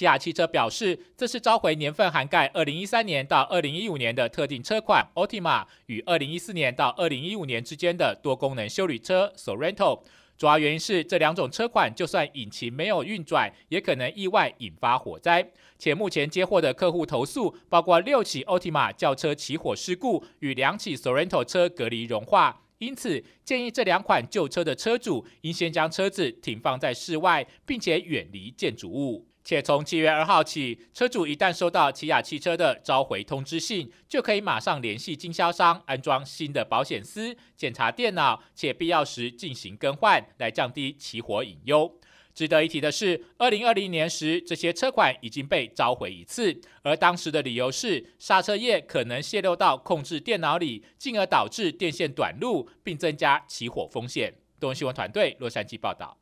西亚汽车表示，这是召回年份涵盖二零一三年到二零一五年的特定车款 o t i m a 与二零一四年到二零一五年之间的多功能修理车 Sorento。主要原因是这两种车款，就算引擎没有运转，也可能意外引发火灾。且目前接获的客户投诉包括六起 o t i m a 轿车起火事故，与两起 Sorento 车隔离融化。因此，建议这两款旧车的车主应先将车子停放在室外，并且远离建筑物。且从七月二号起，车主一旦收到起亚汽车的召回通知信，就可以马上联系经销商安装新的保险丝，检查电脑，且必要时进行更换，来降低起火隐忧。值得一提的是，二零二零年时，这些车款已经被召回一次，而当时的理由是刹车液可能泄漏到控制电脑里，进而导致电线短路，并增加起火风险。多伦新闻团队洛杉矶报道。